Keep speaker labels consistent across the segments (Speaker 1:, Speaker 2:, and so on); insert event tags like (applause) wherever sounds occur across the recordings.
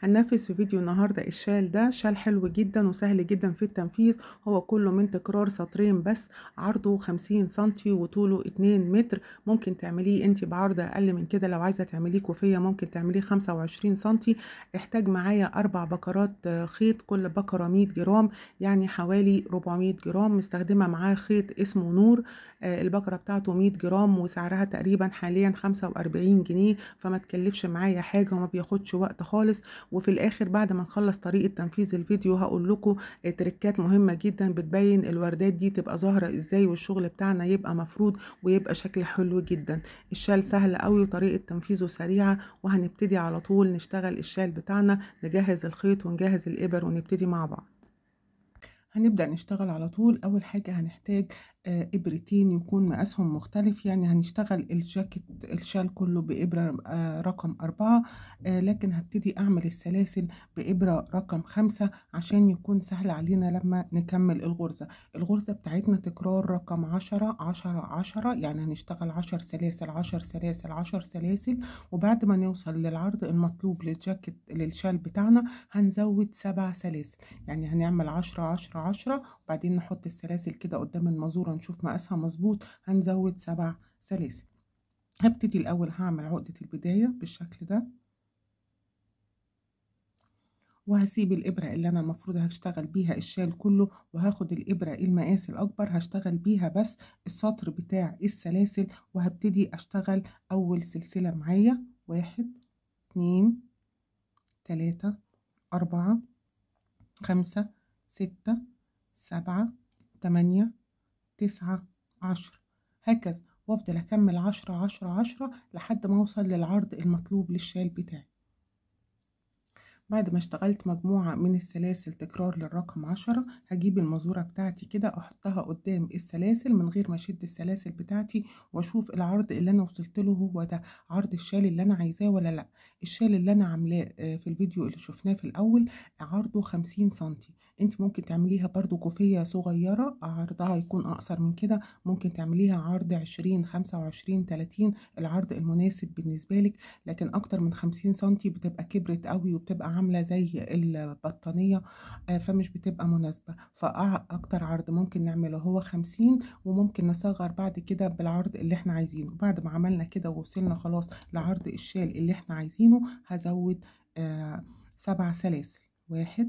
Speaker 1: هننفذ في فيديو النهاردة الشال ده شال حلو جدا وسهل جدا في التنفيذ هو كله من تكرار سطرين بس عرضه 50 سنتي وطوله 2 متر ممكن تعمليه انت بعرض اقل من كده لو عايزة تعمليه كوفية ممكن تعمليه 25 سنتي احتاج معايا اربع بكرات خيط كل بكرة 100 جرام يعني حوالي 400 جرام مستخدمة معاه خيط اسمه نور آه، البكرة بتاعته 100 جرام وسعرها تقريبا حاليا 45 جنيه فما تكلفش معايا حاجة وما بياخدش وقت خالص وفي الاخر بعد ما نخلص طريقه تنفيذ الفيديو هقول لكم تركات مهمه جدا بتبين الوردات دي تبقى ظاهره ازاي والشغل بتاعنا يبقى مفروض ويبقى شكل حلو جدا الشال سهل قوي وطريقه تنفيذه سريعه وهنبتدي على طول نشتغل الشال بتاعنا نجهز الخيط ونجهز الابر ونبتدي مع بعض هنبدأ نشتغل على طول أول حاجة هنحتاج آه، ابرتين يكون مقاسهم مختلف يعني هنشتغل الجاكيت الشال كله بإبرة آه، رقم أربعة آه، لكن هبتدي أعمل السلاسل بإبرة رقم خمسة عشان يكون سهل علينا لما نكمل الغرزة الغرزة بتاعتنا تكرار رقم عشرة عشرة عشرة يعني هنشتغل عشر سلاسل عشر سلاسل عشر سلاسل وبعد ما نوصل للعرض المطلوب للجاكيت للشال بتاعنا هنزود سبع سلاسل يعني هنعمل عشرة عشرة عشرة وبعدين نحط السلاسل كده قدام المزورة ونشوف مقاسها مظبوط هنزود سبع سلاسل هبتدي الاول هعمل عقده البدايه بالشكل ده وهسيب الإبرة اللي أنا المفروض هشتغل بيها الشال كله وهاخد الإبرة المقاس الأكبر هشتغل بيها بس السطر بتاع السلاسل وهبتدي أشتغل أول سلسلة معايا واحد اتنين تلاتة أربعة خمسة ستة سبعة تمانية تسعة عشرة هكذا وافضل اكمل عشرة عشرة عشرة لحد ما اوصل للعرض المطلوب للشال بتاعي بعد ما اشتغلت مجموعة من السلاسل تكرار للرقم عشرة هجيب المزورة بتاعتي كده احطها قدام السلاسل من غير ما اشد السلاسل بتاعتي واشوف العرض اللي انا وصلت له هو ده عرض الشال اللي انا عايزاه ولا لا الشال اللي انا عاملاه آه، في الفيديو اللي شفناه في الاول عرضه خمسين سنتي انت ممكن تعمليها برضو كوفية صغيرة عرضها يكون اقصر من كده ممكن تعمليها عرض 20 25 30 العرض المناسب بالنسبة لك لكن اكتر من 50 سنتي بتبقى كبرت قوي وبتبقى عاملة زي البطانية آه، فمش بتبقى مناسبة فاكتر عرض ممكن نعمله هو 50 وممكن نصغر بعد كده بالعرض اللي احنا عايزينه بعد ما عملنا كده ووصلنا خلاص لعرض الشال اللي احنا عايزينه هزود آه، سبع سلاسل واحد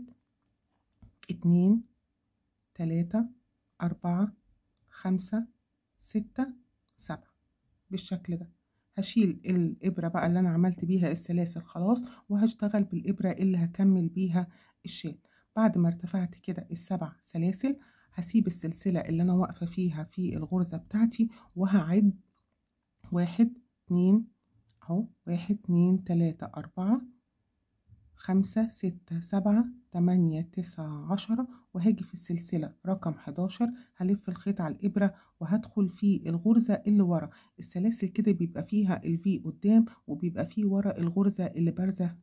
Speaker 1: اتنين تلاتة أربعة خمسة ستة سبعة بالشكل ده هشيل الإبرة بقى اللي أنا عملت بيها السلاسل خلاص وهشتغل بالإبرة اللي هكمل بيها الشال بعد ما ارتفعت كده السبع سلاسل هسيب السلسلة اللي أنا واقفة فيها في الغرزة بتاعتي وهعد واحد اتنين أهو واحد اتنين تلاتة أربعة خمسة ستة سبعة تمانية تسعة عشرة وهاجي في السلسلة رقم حداشر هلف الخيط على الإبرة وهدخل في الغرزة اللي ورا السلاسل كده بيبقى فيها الفي قدام وبيبقى فيه ورا الغرزة اللي بارزة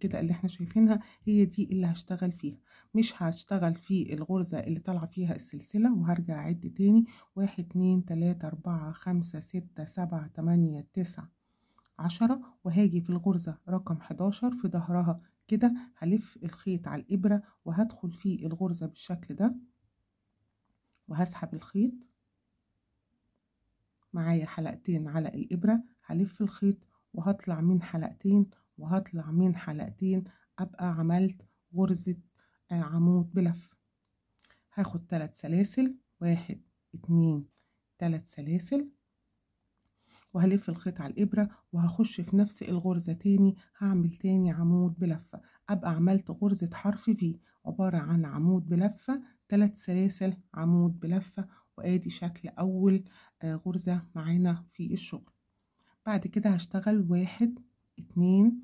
Speaker 1: كده اللي احنا شايفينها هي دي اللي هشتغل فيها مش هشتغل في الغرزة اللي طالعة فيها السلسلة وهرجع عد تاني واحد اتنين تلاتة أربعة خمسة ستة سبعة تمانية تسعة عشرة وهاجي في الغرزة رقم حداشر في ظهرها كده هلف الخيط على الإبرة وهدخل في الغرزة بالشكل ده وهسحب الخيط معايا حلقتين على الإبرة هلف الخيط وهطلع من حلقتين وهطلع من حلقتين أبقى عملت غرزة آه، عمود بلف هاخد ثلاث سلاسل واحد اتنين ثلاث سلاسل وهلف الخيط على الإبرة وهخش في نفس الغرزة تاني هعمل تاني عمود بلفة أبقى عملت غرزة حرف في عبارة عن عمود بلفة تلات سلاسل عمود بلفة وآدي شكل أول آه، غرزة معانا في الشغل بعد كده هشتغل واحد اتنين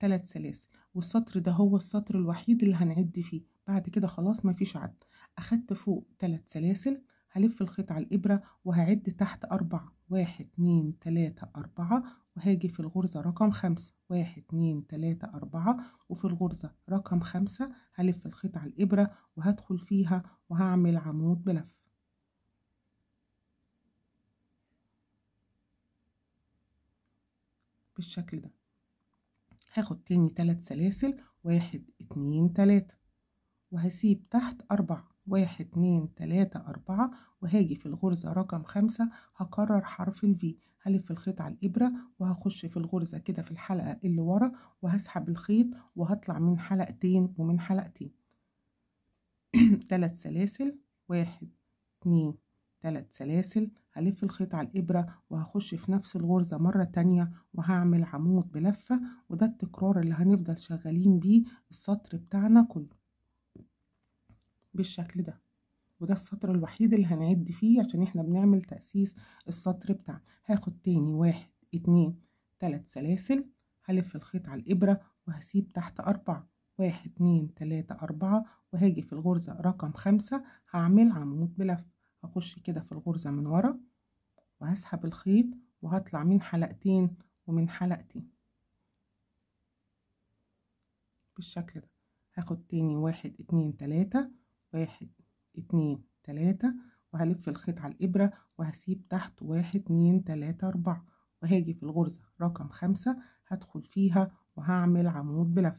Speaker 1: تلات سلاسل والسطر ده هو السطر الوحيد اللي هنعد فيه بعد كده خلاص مفيش عد أخدت فوق تلات سلاسل هلف الخيط على الإبرة وهعد تحت أربعة واحد اتنين تلاتة أربعة وهاجي في الغرزة رقم خمسة واحد اتنين تلاتة أربعة وفي الغرزة رقم خمسة هلف الخيط على الإبرة وهدخل فيها وهعمل عمود بلف بالشكل ده هاخد تاني تلات سلاسل واحد اتنين تلاتة وهسيب تحت أربعة واحد اتنين تلاتة أربعة وهاجي في الغرزة رقم خمسة هكرر حرف الفي هلف الخيط على الإبرة وهخش في الغرزة كده في الحلقة اللي ورا وهسحب الخيط وهطلع من حلقتين ومن حلقتين (clears throat) تلات سلاسل واحد اتنين تلات سلاسل هلف الخيط على الإبرة وهخش في نفس الغرزة مرة تانية وهعمل عمود بلفة وده التكرار اللي هنفضل شغالين بيه السطر بتاعنا كله بالشكل ده وده السطر الوحيد اللي هنعد فيه عشان احنا بنعمل تأسيس السطر بتاعنا هاخد تاني واحد اتنين تلات سلاسل هلف الخيط على الإبرة وهسيب تحت أربعة واحد اتنين تلاتة أربعة وهاجي في الغرزة رقم خمسة هعمل عمود بلف هخش كده في الغرزة من ورا وهسحب الخيط وهطلع من حلقتين ومن حلقتين بالشكل ده هاخد تاني واحد اتنين تلاتة واحد اتنين تلاتة وهلف الخيط على الإبرة وهسيب تحت واحد اتنين تلاتة أربعة وهاجي في الغرزة رقم خمسة هدخل فيها وهعمل عمود بلف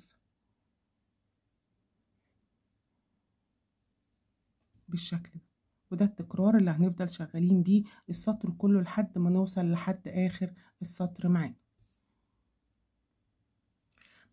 Speaker 1: بالشكل ده وده التكرار اللي هنفضل شغالين بيه السطر كله لحد ما نوصل لحد آخر السطر معاه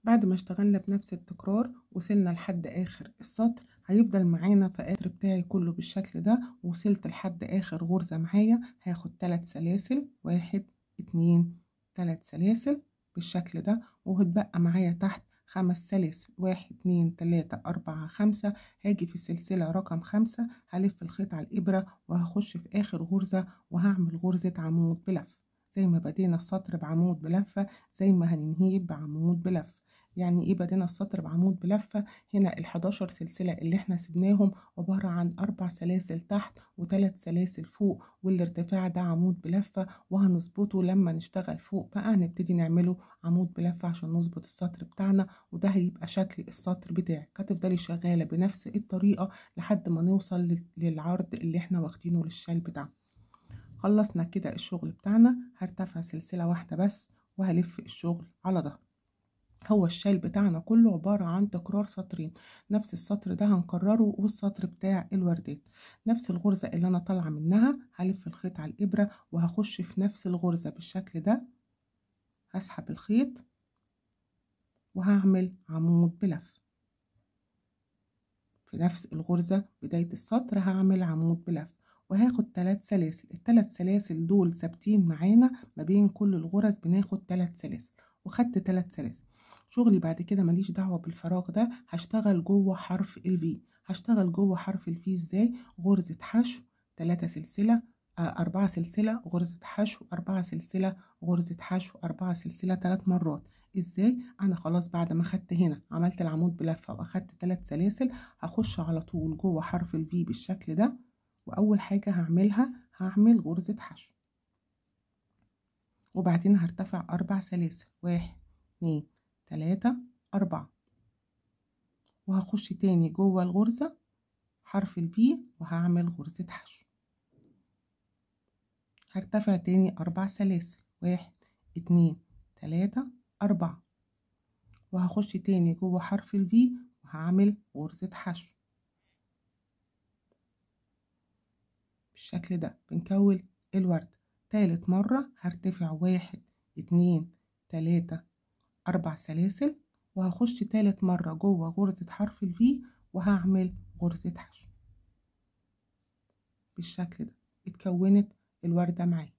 Speaker 1: بعد ما اشتغلنا بنفس التكرار وصلنا لحد آخر السطر هيفضل معانا فقاتر بتاعي كله بالشكل ده وصلت لحد اخر غرزة معايا هاخد تلات سلاسل واحد اتنين تلات سلاسل بالشكل ده وهتبقى معايا تحت خمس سلاسل واحد اتنين تلاتة اربعة خمسة هاجي في السلسلة رقم خمسة هلف الخيط على الابرة وهخش في اخر غرزة وهعمل غرزة عمود بلف زي ما بدينا السطر بعمود بلفة زي ما هننهيه بعمود بلفة يعني ايه بدينا السطر بعمود بلفه هنا ال11 سلسله اللي احنا سبناهم عباره عن اربع سلاسل تحت وثلاث سلاسل فوق والارتفاع ده عمود بلفه وهنظبطه لما نشتغل فوق بقى هنبتدي نعمله عمود بلفه عشان نظبط السطر بتاعنا وده هيبقى شكل السطر بتاعك هتفضلي شغاله بنفس الطريقه لحد ما نوصل للعرض اللي احنا واخدينه للشال بتاعنا خلصنا كده الشغل بتاعنا هرتفع سلسله واحده بس وهلف الشغل على ظهر هو الشال بتاعنا كله عبارة عن تكرار سطرين نفس السطر ده هنكرره والسطر بتاع الوردات نفس الغرزة اللي انا طالعة منها هلف الخيط على الابرة وهخش في نفس الغرزة بالشكل ده هسحب الخيط وهعمل عمود بلف في نفس الغرزة بداية السطر هعمل عمود بلف وهاخد ثلاث سلاسل الثلاث سلاسل دول ثابتين معانا ما بين كل الغرز بناخد ثلاث سلاسل وخدت ثلاث سلاسل شغلي بعد كده ماليش دعوة بالفراغ ده هشتغل جوه حرف ال هشتغل جوه حرف ال ازاي غرزة حشو ثلاثة سلسلة آه، أربعة سلسلة غرزة حشو أربعة سلسلة غرزة حشو أربعة سلسلة ثلاث مرات ازاي انا خلاص بعد ما خدت هنا عملت العمود بلفة واخدت ثلاث سلاسل هخش على طول جوه حرف ال بالشكل ده واول حاجة هعملها هعمل غرزة حشو وبعدين هرتفع أربع سلاسل واحد اتنين تلاتة أربعة وهخش تاني جوه الغرزة حرف البي وهعمل غرزة حشو هرتفع تاني أربع سلاسل واحد اتنين تلاتة أربعة وهخش تاني جوه حرف البي وهعمل غرزة حشو بالشكل ده بنكون الورد تالت مرة هرتفع واحد اتنين تلاتة أربع سلاسل وهخش تالت مرة جوه غرزة حرف الفي وهعمل غرزة حشو بالشكل ده اتكونت الوردة معايا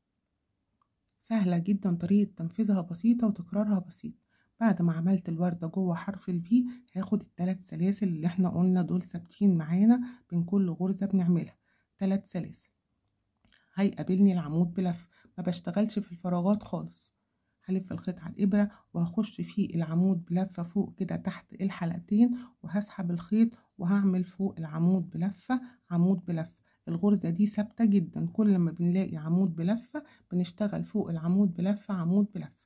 Speaker 1: سهلة جدا طريقة تنفيذها بسيطة وتكرارها بسيط بعد ما عملت الوردة جوه حرف الفي هاخد التلات سلاسل اللي احنا قلنا دول ثابتين معانا بين كل غرزة بنعملها تلات سلاسل هيقابلني العمود بلف ما بشتغلش في الفراغات خالص هلف الخيط على الإبرة وهخش في العمود بلفة فوق كده تحت الحلقتين وهسحب الخيط وهعمل فوق العمود بلفة عمود بلفة الغرزة دي ثابتة جدا كل ما بنلاقي عمود بلفة بنشتغل فوق العمود بلفة عمود بلفة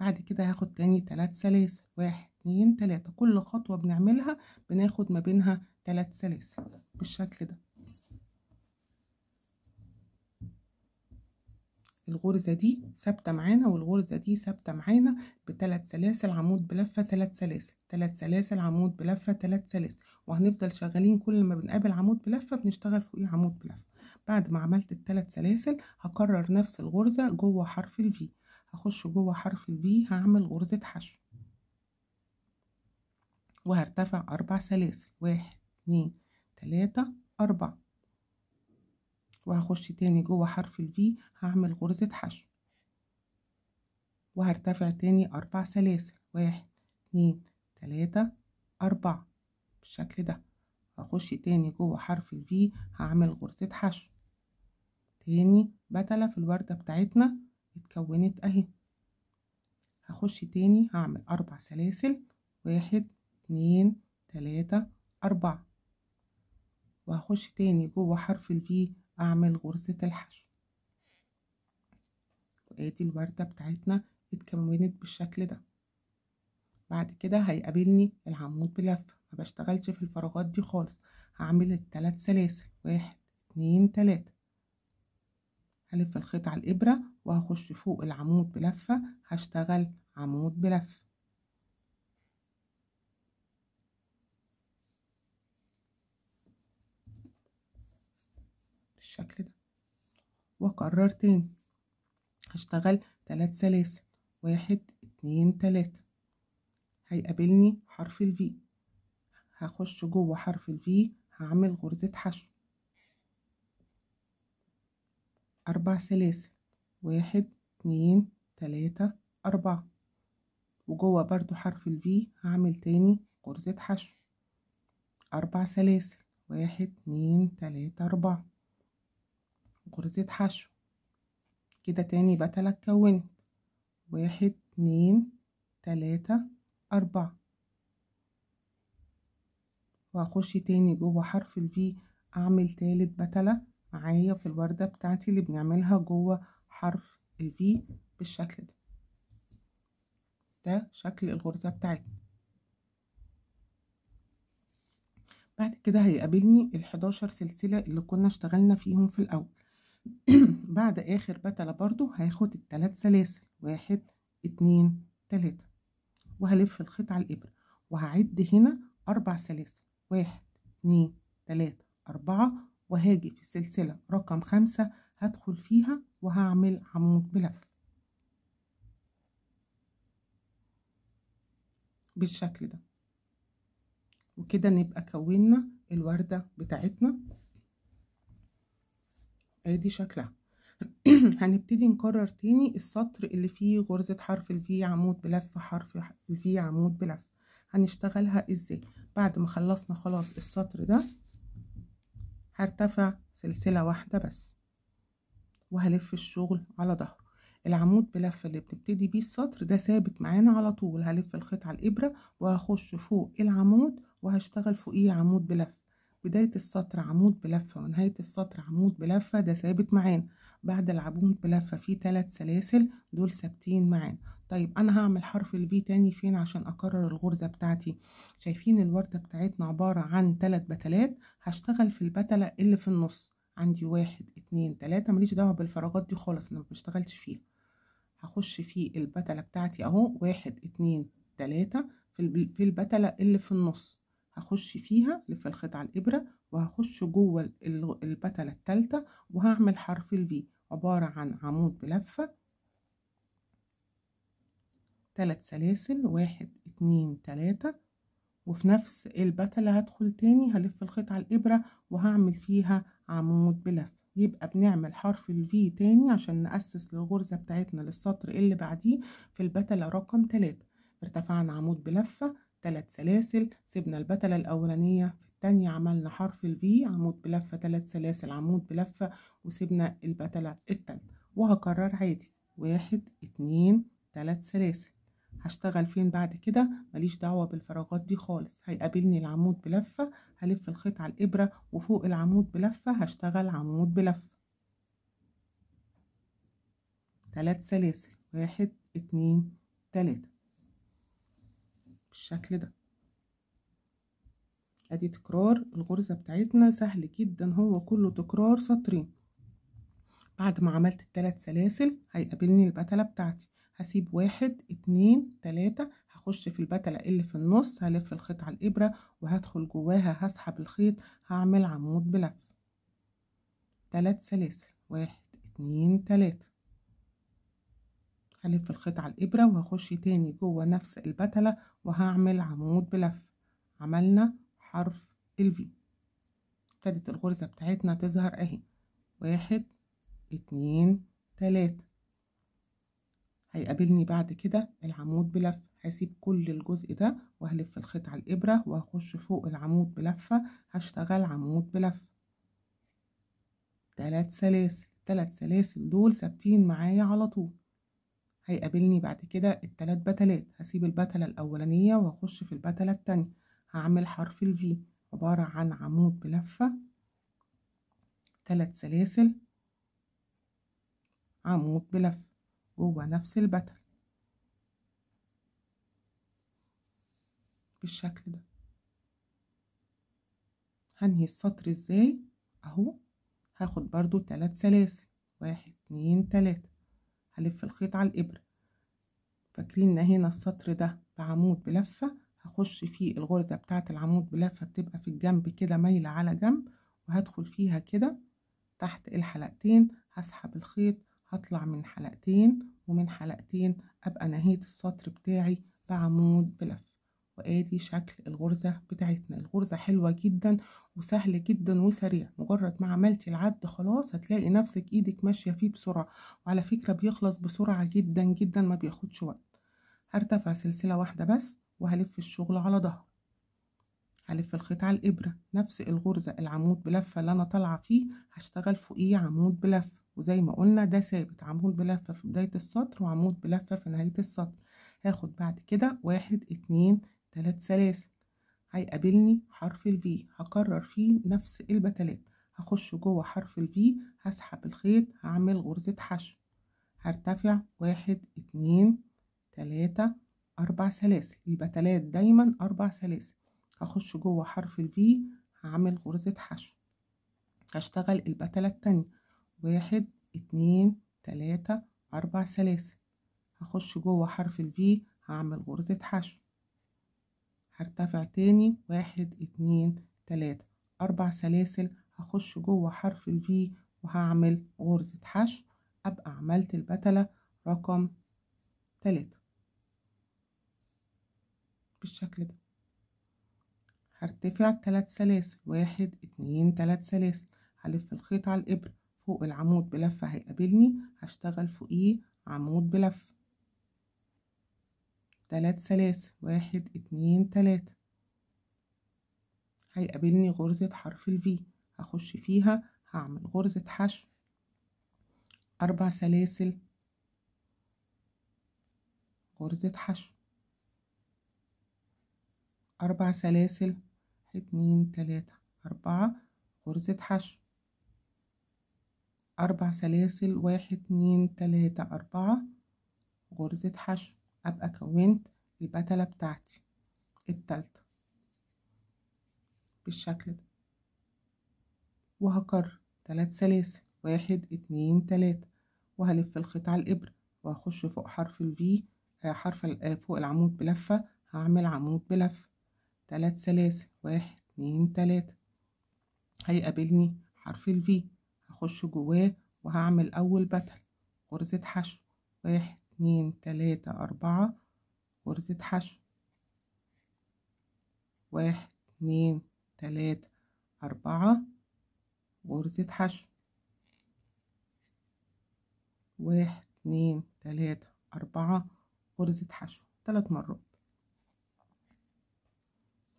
Speaker 1: بعد كده هاخد تاني تلات سلاسل واحد اتنين تلاتة كل خطوة بنعملها بناخد ما بينها تلات سلاسل بالشكل ده الغرزة دي ثابتة معانا والغرزة دي ثابتة معانا بثلاث سلاسل عمود بلفة ثلاث سلاسل ثلاث سلاسل عمود بلفة ثلاث سلاسل وهنفضل شغالين كل ما بنقابل عمود بلفة بنشتغل فوقيه عمود بلفة بعد ما عملت الثلاث سلاسل هكرر نفس الغرزة جوه حرف الفي هخش جوه حرف الفي هعمل غرزة حشو وهرتفع أربع سلاسل واحد اتنين تلاتة أربعة وهخش تاني جوه حرف الفي هعمل غرزة حشو وهرتفع تاني أربع سلاسل واحد اتنين تلاتة أربعة بالشكل ده هخش تاني جوه حرف الفي هعمل غرزة حشو تاني بتلة في الوردة بتاعتنا اتكونت اهي هخش تاني هعمل أربع سلاسل واحد اتنين تلاتة أربعة وهخش تاني جوه حرف الفي اعمل غرزة الحشو وادي الوردة بتاعتنا اتكونت بالشكل ده بعد كده هيقابلني العمود بلفة ما بشتغلش في الفراغات دي خالص هعمل التلات سلاسل واحد اتنين تلاتة هلف الخيط على الإبرة وهخش فوق العمود بلفة هشتغل عمود بلفة بالشكل ده واكرر تاني هشتغل تلات سلاسل واحد اتنين تلاتة هيقابلني حرف الفي هخش جوه حرف الفي هعمل غرزة حشو أربع سلاسل واحد اتنين تلاتة أربعة وجوه برضو حرف الفي هعمل تاني غرزة حشو أربع سلاسل واحد اتنين تلاتة أربعة غرزة حشو كده تاني بتلة تلات واحد اتنين تلاتة أربعة وهخش تاني جوه حرف الفي أعمل تالت بتلة معايا في الوردة بتاعتي اللي بنعملها جوه حرف الفي بالشكل ده ده شكل الغرزة بتاعتنا بعد كده هيقابلني الحداشر سلسلة اللي كنا اشتغلنا فيهم في الأول (clears throat) بعد اخر بتلة برضو هاخد التلات سلاسل واحد اتنين تلاتة وهلف الخيط على الابرة وهعد هنا اربع سلاسل واحد اتنين تلاتة اربعة وهاجي في السلسلة رقم خمسة هدخل فيها وهعمل عمود بلف بالشكل ده وكده نبقى كونا الوردة بتاعتنا ادي شكلها (clears throat) هنبتدي نكرر تاني السطر اللي فيه غرزة حرف الفي عمود بلف حرف الفي عمود بلف هنشتغلها ازاي بعد ما خلصنا خلاص السطر ده هرتفع سلسلة واحدة بس وهلف الشغل على ظهره العمود بلف اللي بنبتدي بيه السطر ده ثابت معانا على طول هلف الخيط على الإبرة وهخش فوق العمود وهشتغل فوقيه عمود بلف بداية السطر عمود بلفة ونهاية السطر عمود بلفة ده ثابت معانا بعد العمود بلفة في ثلاث سلاسل دول ثابتين معانا طيب انا هعمل حرف الفي تاني فين عشان اكرر الغرزة بتاعتي شايفين الوردة بتاعتنا عبارة عن ثلاث بتلات هشتغل في البتلة اللي في النص عندي واحد اتنين تلاتة مليش دعوة بالفراغات دي خالص انا مبشتغلش فيها هخش في البتلة بتاعتي اهو واحد اتنين تلاتة في البتلة اللي في النص هخش فيها لف الخيط على الإبرة وهخش جوه البتلة الثالثه وهعمل حرف الفي عبارة عن عمود بلفة ثلاث سلاسل واحد اتنين تلاتة وفي نفس البتلة هدخل تاني هلف الخيط على الإبرة وهعمل فيها عمود بلفة يبقى بنعمل حرف الفي تاني عشان نأسس للغرزة بتاعتنا للسطر اللي بعديه في البتلة رقم تلاتة ارتفعنا عمود بلفة ثلاث سلاسل سيبنا البتلة الأولانية في الثانية عملنا حرف V عمود بلفة ثلاث سلاسل عمود بلفة وسيبنا البتلة الثالثة وهكرر عادي واحد اتنين تلات سلاسل هشتغل فين بعد كده ماليش دعوة بالفراغات دي خالص هيقابلني العمود بلفة هلف الخيط على الإبرة وفوق العمود بلفة هشتغل عمود بلفة ثلاث سلاسل واحد اتنين تلاتة بالشكل ده ادي تكرار الغرزة بتاعتنا سهل جدا هو كله تكرار سطرين بعد ما عملت التلات سلاسل هيقابلني البتلة بتاعتي هسيب واحد اتنين تلاتة هخش في البتلة اللي في النص هلف الخيط على الإبرة وهدخل جواها هسحب الخيط هعمل عمود بلف تلات سلاسل واحد اتنين تلاتة هلف الخيط على الإبرة وهخش تاني جوه نفس البتلة وهعمل عمود بلف عملنا حرف الفي ابتدت الغرزة بتاعتنا تظهر اهي واحد اتنين تلاتة هيقابلني بعد كده العمود بلف هسيب كل الجزء ده وهلف الخيط على الإبرة وهخش فوق العمود بلفة هشتغل عمود بلفة تلات سلاسل تلات سلاسل دول ثابتين معايا على طول هيقابلني بعد كده التلات بتلات هسيب البتلة الأولانية وأخش في البتلة التانية هعمل حرف V عبارة عن عمود بلفة تلات سلاسل عمود بلفة جوه نفس البتلة بالشكل ده هنهي السطر ازاي اهو هاخد برضو تلات سلاسل واحد اتنين تلاتة هلف الخيط على الإبرة فاكرين ان هنا السطر ده بعمود بلفة هخش فيه الغرزة بتاعة العمود بلفة بتبقى في الجنب كده مايلة على جنب وهدخل فيها كده تحت الحلقتين هسحب الخيط هطلع من حلقتين ومن حلقتين أبقى نهيت السطر بتاعي بعمود بلفة وادي شكل الغرزة بتاعتنا الغرزة حلوة جدا وسهل جدا وسريع مجرد ما عملتي العد خلاص هتلاقي نفسك ايدك ماشية فيه بسرعة وعلى فكرة بيخلص بسرعة جدا جدا ما بياخدش وقت هرتفع سلسلة واحدة بس وهلف الشغل على ظهر هلف الخيط على الإبرة نفس الغرزة العمود بلفة اللي أنا طالعة فيه هشتغل فوقيه عمود بلفة وزي ما قلنا ده ثابت عمود بلفة في بداية السطر وعمود بلفة في نهاية السطر هاخد بعد كده واحد اتنين تلات سلاسل هيقابلني حرف الفي هكرر فيه نفس البتلات هخش جوه حرف الفي هسحب الخيط هعمل غرزة حشو هرتفع واحد اتنين تلاتة أربع سلاسل البتلات دايما أربع سلاسل هخش جوه حرف الفي هعمل غرزة حشو هشتغل البتلة التانية واحد اتنين تلاتة أربع سلاسل هخش جوه حرف الفي هعمل غرزة حشو هرتفع تاني واحد اتنين تلاتة أربع سلاسل هخش جوه حرف الفي وهعمل غرزة حشو أبقى عملت البتلة رقم تلاتة بالشكل ده هرتفع تلات سلاسل واحد اتنين تلات سلاسل هلف الخيط على الإبر فوق العمود بلفة هيقابلني هشتغل فوقيه عمود بلفة تلات سلاسل واحد اتنين تلاتة هيقابلني غرزة حرف الفي هخش فيها هعمل غرزة حشو أربع سلاسل غرزة حشو أربع سلاسل اتنين تلاتة أربعة غرزة حشو أربع سلاسل واحد اتنين تلاتة أربعة غرزة حشو ابقى كونت البتلة بتاعتي التالتة بالشكل ده وهكرر تلات سلاسل واحد اتنين تلاتة وهلف الخيط على الإبرة وهخش فوق حرف الفي آه، حرف آه، فوق العمود بلفة هعمل عمود بلفة تلات سلاسل واحد اتنين تلاتة هيقابلني حرف الفي هخش جواه وهعمل أول بتل غرزة حشو واحد اتنين تلاتة أربعة غرزة حشو واحد اتنين تلاتة أربعة غرزة حشو واحد اتنين تلاتة أربعة غرزة حشو تلات مرات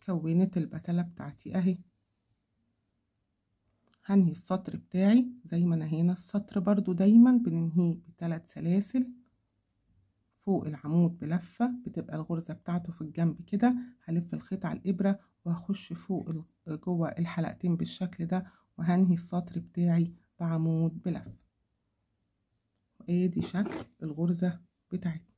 Speaker 1: كونت البتلة بتاعتي اهي هنهي السطر بتاعي زي ما نهينا السطر برضو دايما بننهيه بثلاث سلاسل فوق العمود بلفة بتبقى الغرزة بتاعته في الجنب كده هلف الخيط على الإبرة وهخش فوق جوه الحلقتين بالشكل ده وهنهي السطر بتاعي بعمود بلفة وادي شكل الغرزة بتاعتنا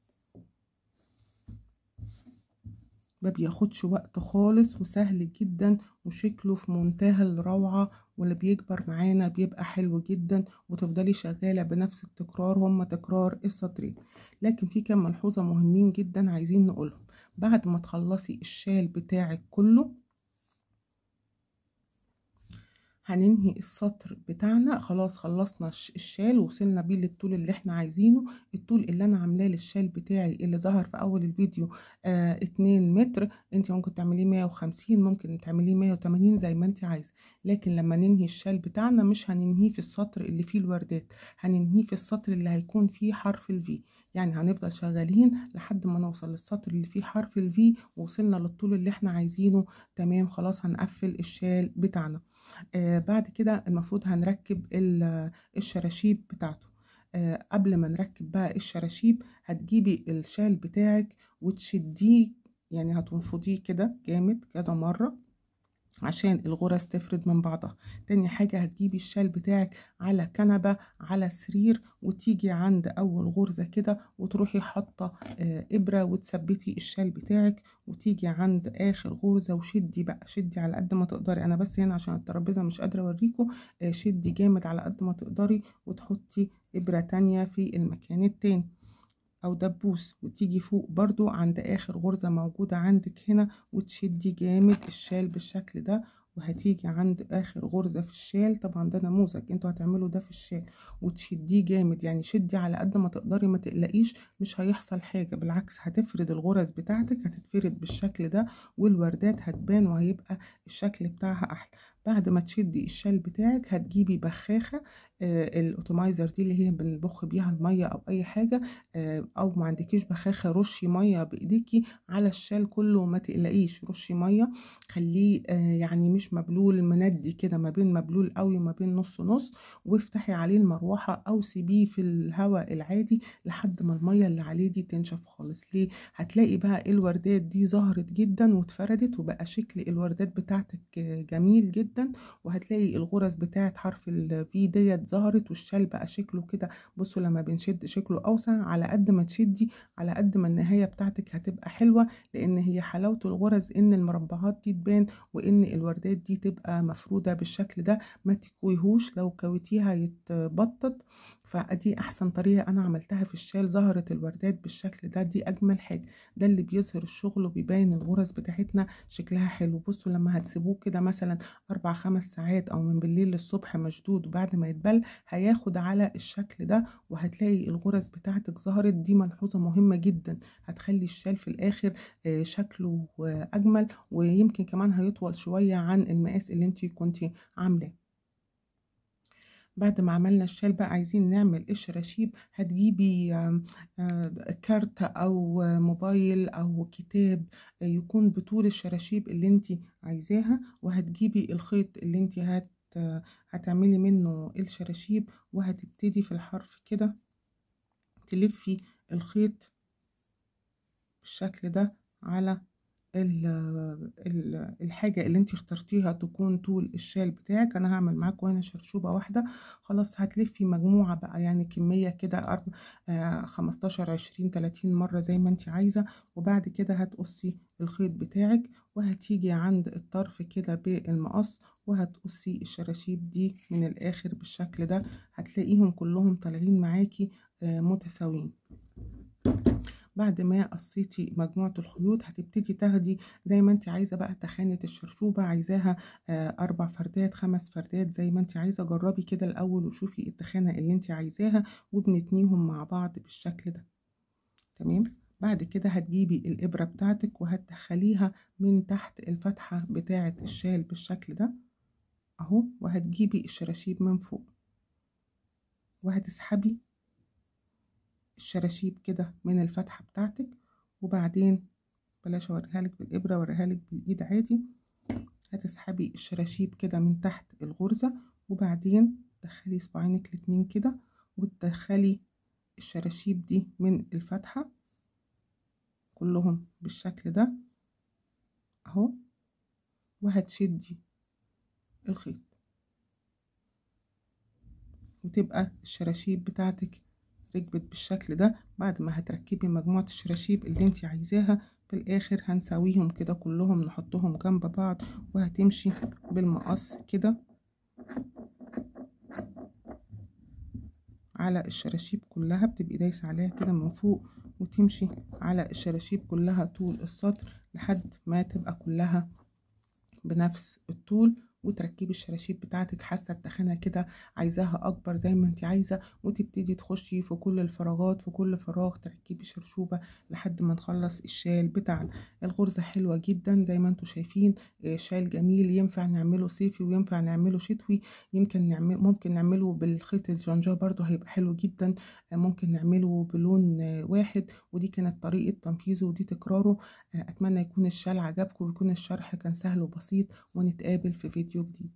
Speaker 1: ما بياخدش وقت خالص وسهل جدا وشكله في منتهى الروعة واللي بيكبر معانا بيبقى حلو جدا وتفضلي شغالة بنفس التكرار هما تكرار السطرين لكن في كام ملحوظة مهمين جدا عايزين نقولهم بعد ما تخلصي الشال بتاعك كله هننهي السطر بتاعنا خلاص خلصنا الشال وصلنا بيه للطول اللي احنا عايزينه الطول اللي انا عاملاه للشال بتاعي اللي ظهر في اول الفيديو آه 2 متر انت ممكن تعمليه 150 ممكن تعمليه 180 زي ما انت عايزه لكن لما ننهي الشال بتاعنا مش هننهيه في السطر اللي فيه الوردات هننهيه في السطر اللي هيكون فيه حرف الفي يعني هنفضل شغالين لحد ما نوصل للسطر اللي فيه حرف الفي ووصلنا للطول اللي احنا عايزينه تمام خلاص هنقفل الشال بتاعنا آه، بعد كده المفروض هنركب الشراشيب بتاعته آه، قبل ما نركب بقى الشراشيب هتجيبي الشال بتاعك وتشديه يعني هتنفضيه كده جامد كذا مرة عشان الغرز تفرد من بعضها تاني حاجة هتجيبي الشال بتاعك على كنبة على سرير وتيجي عند أول غرزة كده وتروحي حاطة آه، إبرة وتثبتي الشال بتاعك وتيجي عند آخر غرزة وشدي بقى شدي على قد ما تقدري أنا بس هنا عشان الترابيزة مش قادرة أوريكم آه، شدي جامد على قد ما تقدري وتحطي إبرة تانية في المكان التاني او دبوس وتيجي فوق برضو عند اخر غرزة موجودة عندك هنا وتشدي جامد الشال بالشكل ده وهتيجي عند اخر غرزة في الشال طبعا ده نموذج انتوا هتعملوا ده في الشال وتشديه جامد يعني شدي على قد ما تقدري ما تقلقيش مش هيحصل حاجة بالعكس هتفرد الغرز بتاعتك هتتفرد بالشكل ده والوردات هتبان وهيبقى الشكل بتاعها احلى بعد ما تشدي الشال بتاعك هتجيبي بخاخة آه، الاوتومايزر دي اللي هي بنبخ بيها الميه او اي حاجه آه، او ما عندكيش بخاخه رشي ميه بايديكي على الشال كله ما تقلقيش رشي ميه خليه آه، يعني مش مبلول مندي كده ما بين مبلول قوي وما بين نص نص وافتحي عليه المروحه او سيبيه في الهواء العادي لحد ما الميه اللي عليه دي تنشف خالص ليه هتلاقي بقى الوردات دي ظهرت جدا واتفردت وبقى شكل الوردات بتاعتك جميل جدا وهتلاقي الغرز بتاعت حرف الفي ديت ظهرت والشال بقى شكله كده بصوا لما بنشد شكله اوسع على قد ما تشدي على قد ما النهايه بتاعتك هتبقى حلوه لان هي حلاوه الغرز ان المربعات دي تبان وان الوردات دي تبقى مفروده بالشكل ده ما تكويهوش لو كويتيها يتبطط فدي احسن طريقة انا عملتها في الشال ظهرت الوردات بالشكل ده دي اجمل حاجة ده اللي بيظهر الشغل وبيبين الغرز بتاعتنا شكلها حلو بصوا لما هتسيبوه كده مثلا اربع خمس ساعات او من بالليل للصبح مشدود بعد ما يتبل هياخد على الشكل ده وهتلاقي الغرز بتاعتك ظهرت دي ملحوظة مهمة جدا هتخلي الشال في الاخر آه، شكله آه، اجمل ويمكن كمان هيطول شوية عن المقاس اللي انت كنتي عاملاه بعد ما عملنا الشال بقى عايزين نعمل قشرة شيب هتجيبي آه، كارت او موبايل او كتاب يكون بطول الشراشيب اللي انت عايزاها وهتجيبي الخيط اللي انت هت هتعملي منه الشراشيب وهتبتدي في الحرف كده تلفي الخيط بالشكل ده على الحاجة اللي انت اخترتيها تكون طول الشال بتاعك انا هعمل معاكم هنا شرشوبة واحدة خلاص هتلفي مجموعة بقى يعني كمية كده 15 20 30 مرة زي ما انت عايزة وبعد كده هتقصي الخيط بتاعك وهتيجي عند الطرف كده بالمقص وهتقصي الشراشيب دي من الاخر بالشكل ده هتلاقيهم كلهم طالعين معاكي آه، متساويين بعد ما قصيتي مجموعة الخيوط هتبتدي تاخدي زي ما انت عايزة بقى تخانة الشرشوبة عايزاها آه، اربع فردات خمس فردات زي ما انت عايزة جربي كده الاول وشوفي التخانة اللي انت عايزاها وبنتنيهم مع بعض بالشكل ده تمام بعد كده هتجيبي الإبرة بتاعتك وهتدخليها من تحت الفتحة بتاعة الشال بالشكل ده أهو وهتجيبي الشراشيب من فوق وهتسحبي الشراشيب كده من الفتحة بتاعتك وبعدين بلاش اوريها لك بالابرة اوريها لك بالايد عادي هتسحبي الشراشيب كده من تحت الغرزة وبعدين تدخلي صباعينك الاتنين كده وتدخلي الشراشيب دي من الفتحة كلهم بالشكل ده اهو وهتشدي الخيط وتبقى الشراشيب بتاعتك ركبت بالشكل ده بعد ما هتركبي مجموعة الشراشيب اللي انت عايزاها في الاخر هنساويهم كده كلهم نحطهم جنب بعض وهتمشي بالمقص كده على الشراشيب كلها بتبقي دايسه عليها كده من فوق وتمشي على الشراشيب كلها طول السطر لحد ما تبقى كلها بنفس الطول وتركبي الشراشيب بتاعتك حاسه التخانه كده عايزاها اكبر زي ما انت عايزه وتبتدي تخشي في كل الفراغات في كل فراغ تركبي شرشوبه لحد ما نخلص الشال بتاعنا الغرزه حلوه جدا زي ما انتم شايفين آه، شال جميل ينفع نعمله صيفي وينفع نعمله شتوي يمكن نعمل ممكن نعمله بالخيط الجنجاه برده هيبقى حلو جدا آه، ممكن نعمله بلون واحد ودي كانت طريقه تنفيذه ودي تكراره آه، اتمنى يكون الشال عجبكم ويكون الشرح كان سهل وبسيط ونتقابل في فيديو yok değil.